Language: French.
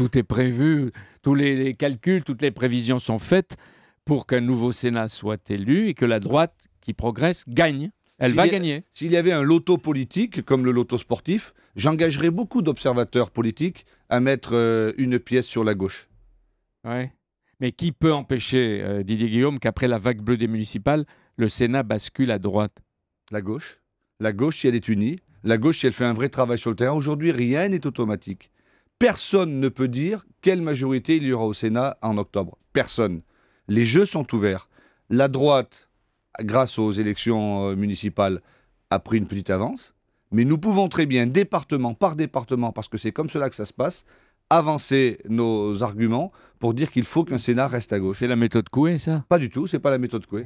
Tout est prévu, tous les, calculs, toutes les prévisions sont faites pour qu'un nouveau Sénat soit élu et que la droite qui progresse gagne. Elle va gagner. S'il y avait un loto politique, comme le loto sportif, j'engagerais beaucoup d'observateurs politiques à mettre euh, une pièce sur la gauche. Ouais. Mais qui peut empêcher, euh, Didier Guillaume, qu'après la vague bleue des municipales, le Sénat bascule à droite La gauche. La gauche, si elle est unie. La gauche, si elle fait un vrai travail sur le terrain. Aujourd'hui, rien n'est automatique personne ne peut dire quelle majorité il y aura au Sénat en octobre. Personne. Les jeux sont ouverts. La droite, grâce aux élections euh, municipales, a pris une petite avance. Mais nous pouvons très bien, département par département, parce que c'est comme cela que ça se passe, avancer nos arguments pour dire qu'il faut qu'un Sénat reste à gauche. C'est la méthode Coué, ça Pas du tout, c'est pas la méthode Coué.